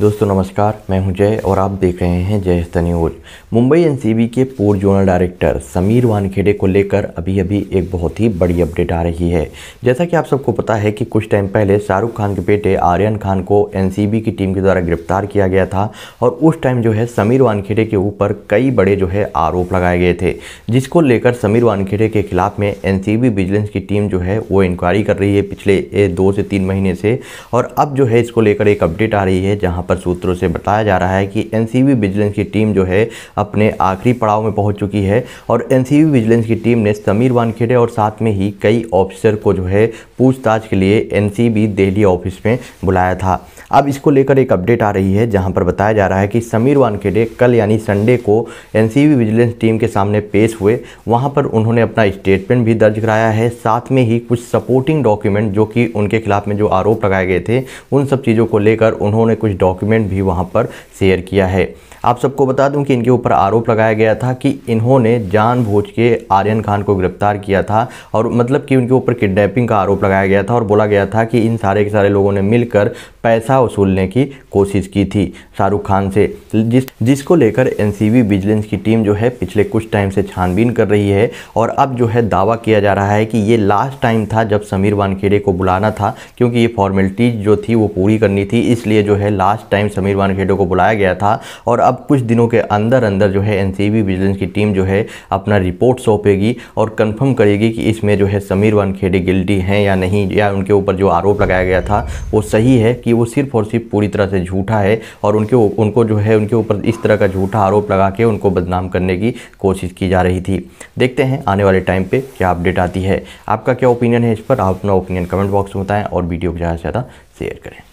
दोस्तों नमस्कार मैं हूं जय और आप देख रहे हैं जय न्यूज मुंबई एनसीबी के पूर्व जोनल डायरेक्टर समीर वानखेड़े को लेकर अभी अभी एक बहुत ही बड़ी अपडेट आ रही है जैसा कि आप सबको पता है कि कुछ टाइम पहले शाहरुख खान के बेटे आर्यन खान को एनसीबी की टीम के द्वारा गिरफ्तार किया गया था और उस टाइम जो है समीर वानखेड़े के ऊपर कई बड़े जो है आरोप लगाए गए थे जिसको लेकर समीर वानखेड़े के खिलाफ में एन विजिलेंस की टीम जो है वो इंक्वायरी कर रही है पिछले दो से तीन महीने से और अब जो है इसको लेकर एक अपडेट आ रही है जहाँ पर सूत्रों से बताया जा रहा है कि एनसीबी विजिलेंस की टीम जो है अपने आखिरी पड़ाव में पहुंच चुकी है और एनसीबी विजिलेंस की टीम ने समीर वानखेड़े और साथ में ही कई ऑफिसर को जो है पूछताछ के लिए एन दिल्ली ऑफिस में बुलाया था अब इसको लेकर एक अपडेट आ रही है जहां पर बताया जा रहा है कि समीर वानखेड़े कल यानी संडे को एन विजिलेंस टीम के सामने पेश हुए वहां पर उन्होंने अपना स्टेटमेंट भी दर्ज कराया है साथ में ही कुछ सपोर्टिंग डॉक्यूमेंट जो कि उनके खिलाफ में जो आरोप लगाए गए थे उन सब चीज़ों को लेकर उन्होंने कुछ डॉक्यूमेंट डॉक्यूमेंट भी वहाँ पर शेयर किया है आप सबको बता दूं कि इनके ऊपर आरोप लगाया गया था कि इन्होंने भोज के आर्यन खान को गिरफ्तार किया था और मतलब कि उनके ऊपर किडनैपिंग का आरोप लगाया गया था और बोला गया था कि इन सारे के सारे लोगों ने मिलकर पैसा वसूलने की कोशिश की थी शाहरुख खान से जिस जिसको लेकर एनसीबी विजिलेंस की टीम जो है पिछले कुछ टाइम से छानबीन कर रही है और अब जो है दावा किया जा रहा है कि ये लास्ट टाइम था जब समीर वानखेड़े को बुलाना था क्योंकि ये फॉर्मेलिटीज जो थी वो पूरी करनी थी इसलिए जो है last last time Sameer Wankhede को बुलाया गया था और अब कुछ दिनों के अंदर अंदर जो है एन विजिलेंस की टीम जो है अपना रिपोर्ट सौंपेगी और कन्फर्म करेगी कि इसमें जो है समीर वानखेड़े गिल्टी हैं या नहीं या उनके ऊपर जो आरोप लगाया गया था वो सही है कि वो सिर्फ और सिर्फ पूरी तरह से झूठा है और उनके उनको जो है उनके ऊपर इस तरह का झूठा आरोप लगा के उनको बदनाम करने की कोशिश की जा रही थी देखते हैं आने वाले टाइम पे क्या अपडेट आती है आपका क्या ओपिनियन है इस पर आप अपना ओपिनियन कमेंट बॉक्स में बताएं और वीडियो को ज़्यादा से ज़्यादा शेयर करें